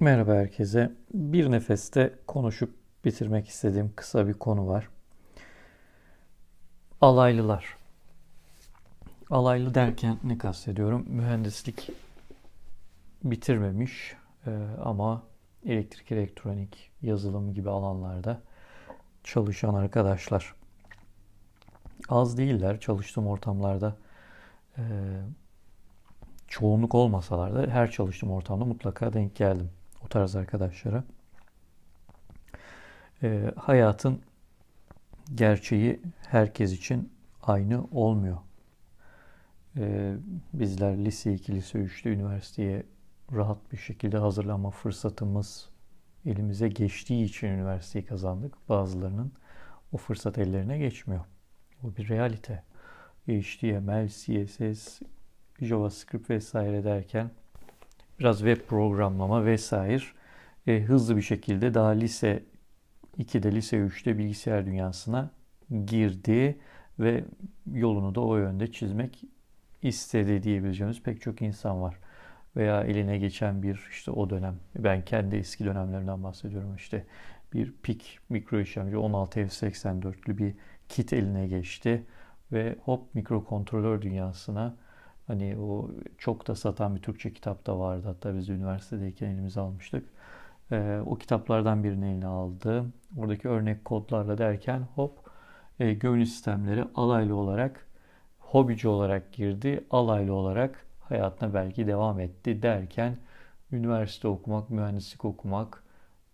Merhaba herkese. Bir nefeste konuşup bitirmek istediğim kısa bir konu var. Alaylılar. Alaylı derken ne kastediyorum? Mühendislik bitirmemiş e, ama elektrik, elektronik, yazılım gibi alanlarda çalışan arkadaşlar. Az değiller. Çalıştığım ortamlarda e, çoğunluk olmasalar da her çalıştığım ortamda mutlaka denk geldim o tarz arkadaşlara. E, hayatın gerçeği herkes için aynı olmuyor. E, bizler lise 2, lise 3'te üniversiteye rahat bir şekilde hazırlanma fırsatımız elimize geçtiği için üniversiteyi kazandık. Bazılarının o fırsat ellerine geçmiyor. Bu bir realite. HTML, CSS, JavaScript vesaire derken biraz web programlama vesaire e, hızlı bir şekilde daha lise 2'de lise 3'te bilgisayar dünyasına girdi ve yolunu da o yönde çizmek istedi diyebileceğimiz pek çok insan var. Veya eline geçen bir işte o dönem, ben kendi eski dönemlerimden bahsediyorum işte bir PIC mikro işlemci 16F84'lü bir kit eline geçti ve hop mikrokontrolör dünyasına Hani o çok da satan bir Türkçe kitap da vardı. Hatta biz üniversitedeyken elimize almıştık. E, o kitaplardan birini eline aldı. Oradaki örnek kodlarla derken hop e, gönül sistemleri alaylı olarak hobici olarak girdi. Alaylı olarak hayatına belki devam etti derken üniversite okumak, mühendislik okumak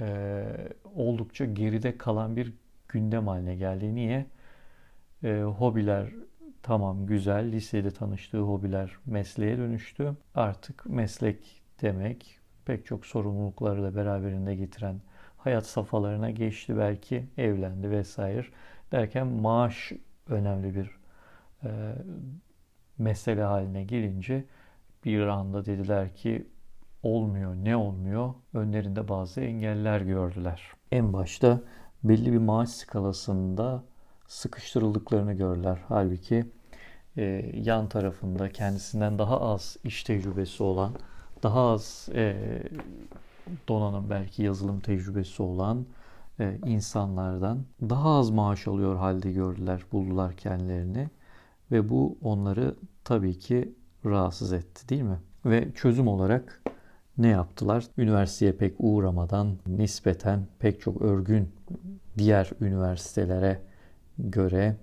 e, oldukça geride kalan bir gündem haline geldi. Niye? E, hobiler Tamam güzel lisede tanıştığı hobiler mesleğe dönüştü. Artık meslek demek pek çok sorumlulukları da beraberinde getiren hayat safhalarına geçti belki evlendi vesaire derken maaş önemli bir e, mesele haline gelince bir anda dediler ki olmuyor ne olmuyor önlerinde bazı engeller gördüler. En başta belli bir maaş skalasında sıkıştırıldıklarını görürler. Halbuki e, yan tarafında kendisinden daha az iş tecrübesi olan, daha az e, donanım belki yazılım tecrübesi olan e, insanlardan daha az maaş alıyor halde gördüler, buldular kendilerini ve bu onları tabii ki rahatsız etti değil mi? Ve çözüm olarak ne yaptılar? Üniversiteye pek uğramadan nispeten pek çok örgün diğer üniversitelere göre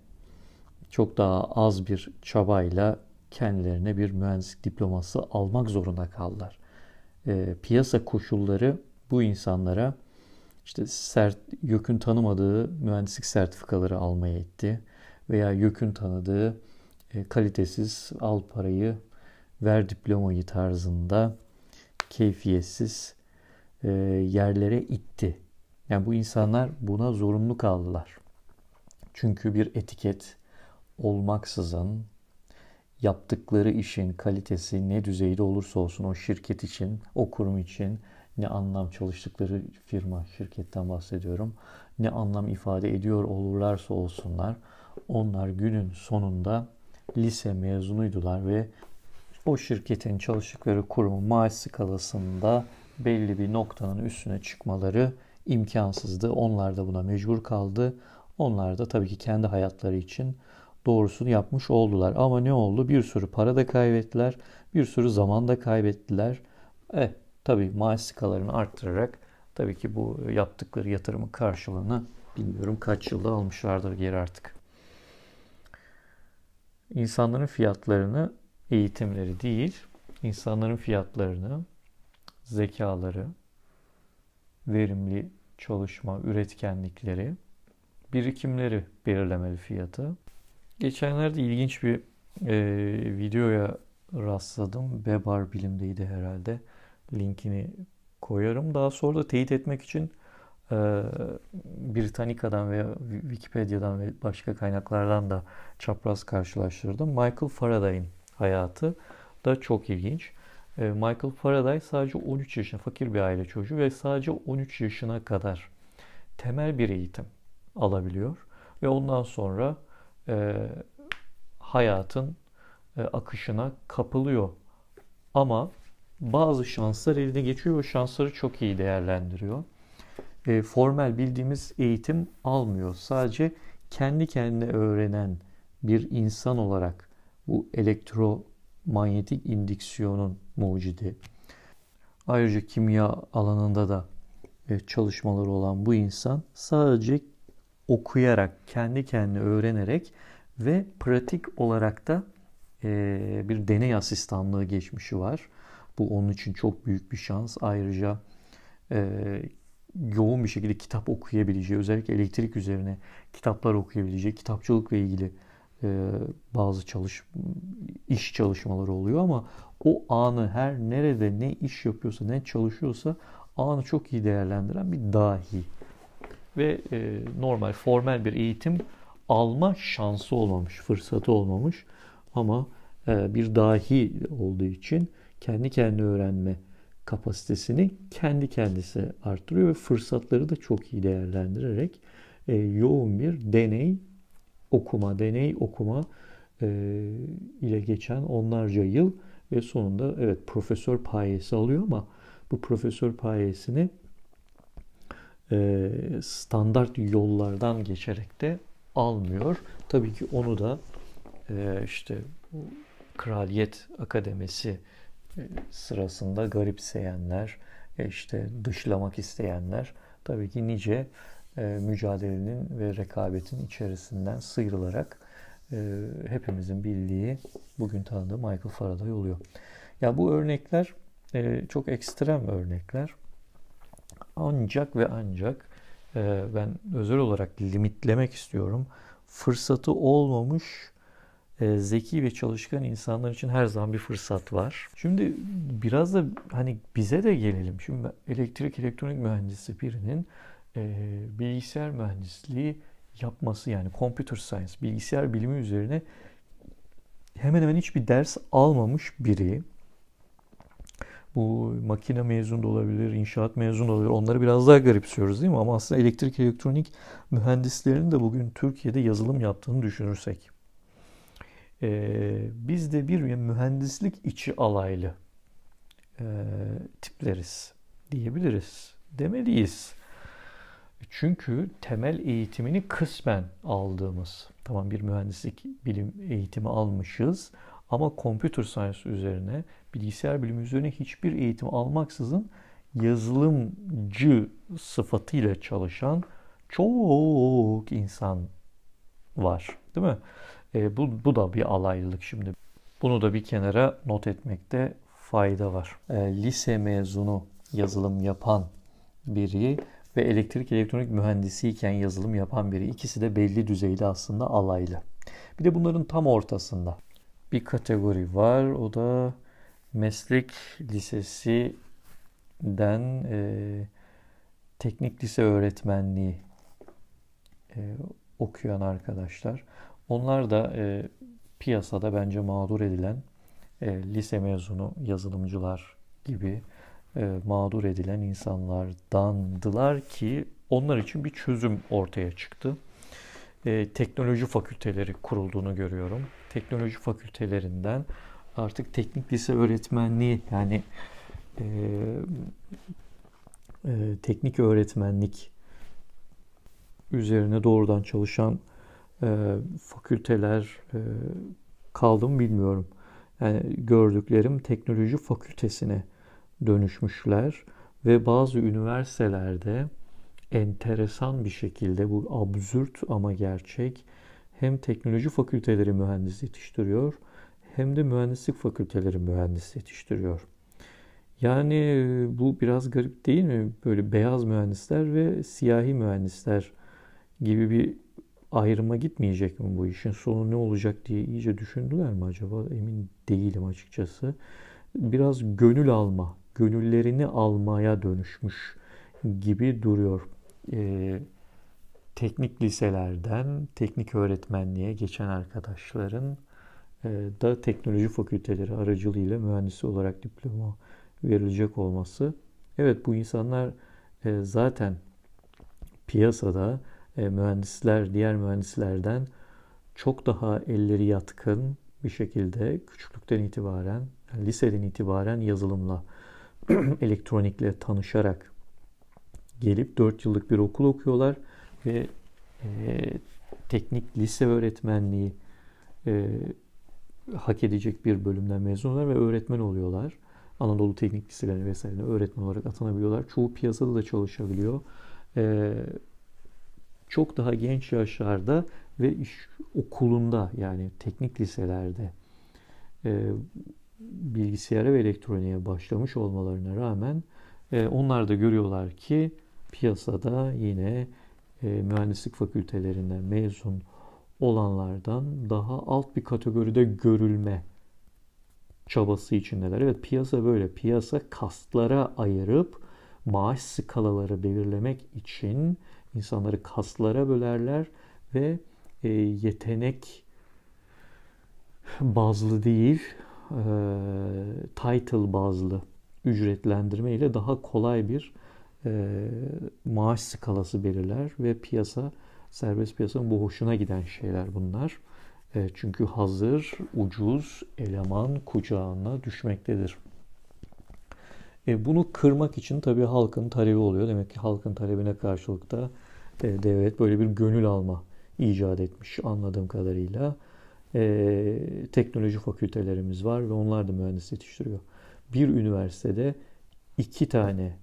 çok daha az bir çabayla kendilerine bir mühendislik diploması almak zorunda kaldılar. E, piyasa koşulları bu insanlara işte sert, YÖK'ün tanımadığı mühendislik sertifikaları almaya itti veya YÖK'ün tanıdığı e, kalitesiz al parayı ver diplomayı tarzında keyfiyetsiz e, yerlere itti. Yani bu insanlar buna zorunlu kaldılar. Çünkü bir etiket olmaksızın yaptıkları işin kalitesi ne düzeyde olursa olsun o şirket için, o kurum için ne anlam çalıştıkları firma, şirketten bahsediyorum. Ne anlam ifade ediyor olurlarsa olsunlar. Onlar günün sonunda lise mezunuydular ve o şirketin çalıştıkları kurumun maaş skalasında belli bir noktanın üstüne çıkmaları imkansızdı. Onlar da buna mecbur kaldı. Onlar da tabii ki kendi hayatları için doğrusunu yapmış oldular. Ama ne oldu? Bir sürü para da kaybettiler. Bir sürü zaman da kaybettiler. E tabii maaş skalarını arttırarak tabii ki bu yaptıkları yatırımın karşılığını bilmiyorum kaç yılda almışlardır geri artık. İnsanların fiyatlarını eğitimleri değil, insanların fiyatlarını, zekaları, verimli çalışma, üretkenlikleri birikimleri belirlemeli fiyatı. Geçenlerde ilginç bir e, videoya rastladım. Bebar bilimdeydi herhalde. Linkini koyarım. Daha sonra da teyit etmek için e, Britannica'dan veya Wikipedia'dan ve başka kaynaklardan da çapraz karşılaştırdım. Michael Faraday'ın hayatı da çok ilginç. E, Michael Faraday sadece 13 yaşında fakir bir aile çocuğu ve sadece 13 yaşına kadar temel bir eğitim alabiliyor. Ve ondan sonra e, hayatın e, akışına kapılıyor. Ama bazı şanslar eline geçiyor ve şansları çok iyi değerlendiriyor. E, formal bildiğimiz eğitim almıyor. Sadece kendi kendine öğrenen bir insan olarak bu elektromanyetik indiksiyonun mucidi. Ayrıca kimya alanında da e, çalışmaları olan bu insan sadece okuyarak, kendi kendine öğrenerek ve pratik olarak da e, bir deney asistanlığı geçmişi var. Bu onun için çok büyük bir şans. Ayrıca e, yoğun bir şekilde kitap okuyabileceği, özellikle elektrik üzerine kitaplar okuyabileceği, kitapçılıkla ilgili e, bazı çalış iş çalışmaları oluyor ama o anı her nerede ne iş yapıyorsa, ne çalışıyorsa anı çok iyi değerlendiren bir dahi ve e, normal formal bir eğitim alma şansı olmamış, fırsatı olmamış ama e, bir dahi olduğu için kendi kendine öğrenme kapasitesini kendi kendisi arttırıyor ve fırsatları da çok iyi değerlendirerek e, yoğun bir deney okuma, deney okuma e, ile geçen onlarca yıl ve sonunda evet profesör payesi alıyor ama bu profesör payesini e, standart yollardan geçerek de almıyor. Tabii ki onu da e, işte Kraliyet Akademisi e, sırasında garipseyenler, e, işte dışlamak isteyenler tabii ki nice mücadelenin ve rekabetin içerisinden sıyrılarak hepimizin bildiği bugün tanıdığı Michael Faraday oluyor. Ya bu örnekler çok ekstrem örnekler. Ancak ve ancak e, ben özel olarak limitlemek istiyorum. Fırsatı olmamış e, zeki ve çalışkan insanlar için her zaman bir fırsat var. Şimdi biraz da hani bize de gelelim. Şimdi elektrik elektronik mühendisi birinin e, bilgisayar mühendisliği yapması yani computer science bilgisayar bilimi üzerine hemen hemen hiçbir ders almamış biri bu makine mezunu da olabilir, inşaat mezunu da olabilir. Onları biraz daha garipsiyoruz değil mi? Ama aslında elektrik elektronik mühendislerinin de bugün Türkiye'de yazılım yaptığını düşünürsek. Ee, biz de bir mühendislik içi alaylı e, tipleriz diyebiliriz. Demeliyiz. Çünkü temel eğitimini kısmen aldığımız, tamam bir mühendislik bilim eğitimi almışız ama computer science üzerine, bilgisayar bilimi üzerine hiçbir eğitim almaksızın yazılımcı sıfatıyla çalışan çok insan var. Değil mi? E, bu, bu da bir alaylılık şimdi. Bunu da bir kenara not etmekte fayda var. E, lise mezunu yazılım yapan biri ve elektrik elektronik mühendisiyken yazılım yapan biri ikisi de belli düzeyde aslında alaylı. Bir de bunların tam ortasında bir kategori var. O da meslek lisesinden e, teknik lise öğretmenliği e, okuyan arkadaşlar. Onlar da e, piyasada bence mağdur edilen e, lise mezunu yazılımcılar gibi e, mağdur edilen insanlardandılar ki onlar için bir çözüm ortaya çıktı e, teknoloji fakülteleri kurulduğunu görüyorum. Teknoloji fakültelerinden artık teknik lise öğretmenliği yani e, e, teknik öğretmenlik üzerine doğrudan çalışan e, fakülteler e, kaldı mı bilmiyorum. Yani gördüklerim teknoloji fakültesine dönüşmüşler ve bazı üniversitelerde enteresan bir şekilde bu absürt ama gerçek hem teknoloji fakülteleri mühendis yetiştiriyor hem de mühendislik fakülteleri mühendis yetiştiriyor. Yani e, bu biraz garip değil mi? Böyle beyaz mühendisler ve siyahi mühendisler gibi bir ayrıma gitmeyecek mi bu işin sonu ne olacak diye iyice düşündüler mi acaba emin değilim açıkçası. Biraz gönül alma, gönüllerini almaya dönüşmüş gibi duruyor e, teknik liselerden teknik öğretmenliğe geçen arkadaşların e, da teknoloji fakülteleri aracılığıyla mühendis olarak diploma verilecek olması. Evet bu insanlar e, zaten piyasada e, mühendisler diğer mühendislerden çok daha elleri yatkın bir şekilde küçüklükten itibaren, yani liseden itibaren yazılımla, elektronikle tanışarak gelip 4 yıllık bir okul okuyorlar ve e, teknik lise öğretmenliği e, hak edecek bir bölümden mezunlar ve öğretmen oluyorlar. Anadolu Teknik Liseleri vesaire öğretmen olarak atanabiliyorlar. Çoğu piyasada da çalışabiliyor. E, çok daha genç yaşlarda ve iş okulunda yani teknik liselerde e, bilgisayara ve elektroniğe başlamış olmalarına rağmen e, onlar da görüyorlar ki piyasada yine e, mühendislik fakültelerinden mezun olanlardan daha alt bir kategoride görülme çabası içindeler. Evet piyasa böyle. Piyasa kastlara ayırıp maaş skalaları belirlemek için insanları kaslara bölerler ve e, yetenek bazlı değil e, title bazlı ücretlendirme ile daha kolay bir e, maaş skalası belirler ve piyasa serbest piyasanın bu hoşuna giden şeyler bunlar. E, çünkü hazır, ucuz eleman kucağına düşmektedir. E, bunu kırmak için tabii halkın talebi oluyor. Demek ki halkın talebine karşılık da e, devlet böyle bir gönül alma icat etmiş anladığım kadarıyla. E, teknoloji fakültelerimiz var ve onlar da mühendis yetiştiriyor. Bir üniversitede iki tane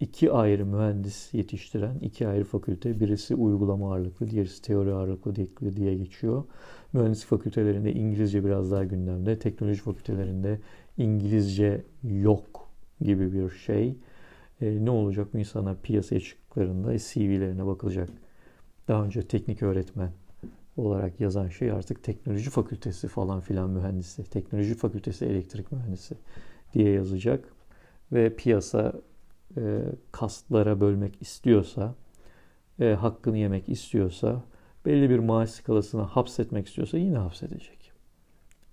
iki ayrı mühendis yetiştiren iki ayrı fakülte birisi uygulama ağırlıklı diğerisi teori ağırlıklı diye geçiyor. Mühendis fakültelerinde İngilizce biraz daha gündemde. Teknoloji fakültelerinde İngilizce yok gibi bir şey. E, ne olacak bu insana piyasaya çıktıklarında e, CV'lerine bakılacak. Daha önce teknik öğretmen olarak yazan şey artık teknoloji fakültesi falan filan mühendisi. Teknoloji fakültesi elektrik mühendisi diye yazacak. Ve piyasa e, kastlara bölmek istiyorsa, e, hakkını yemek istiyorsa, belli bir maaş skalasına hapsetmek istiyorsa yine hapsedecek.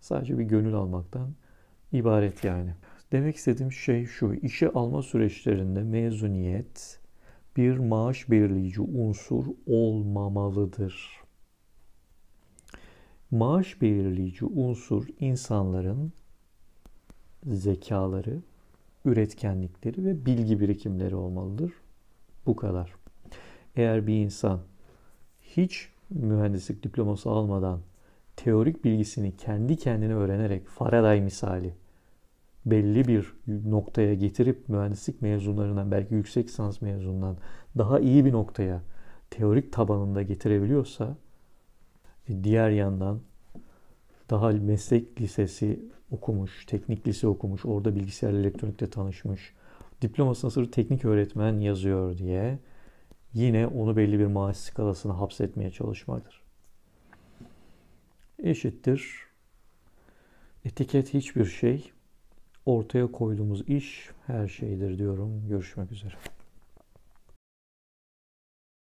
Sadece bir gönül almaktan ibaret yani. Demek istediğim şey şu, işe alma süreçlerinde mezuniyet bir maaş belirleyici unsur olmamalıdır. Maaş belirleyici unsur insanların zekaları, üretkenlikleri ve bilgi birikimleri olmalıdır. Bu kadar. Eğer bir insan hiç mühendislik diploması almadan teorik bilgisini kendi kendine öğrenerek Faraday misali belli bir noktaya getirip mühendislik mezunlarından belki yüksek lisans mezunundan daha iyi bir noktaya teorik tabanında getirebiliyorsa diğer yandan daha meslek lisesi okumuş, teknik lise okumuş, orada bilgisayar elektronikte tanışmış. Diplomasına sırf teknik öğretmen yazıyor diye yine onu belli bir maaş skalasına hapsetmeye çalışmaktır. Eşittir. Etiket hiçbir şey. Ortaya koyduğumuz iş her şeydir diyorum. Görüşmek üzere.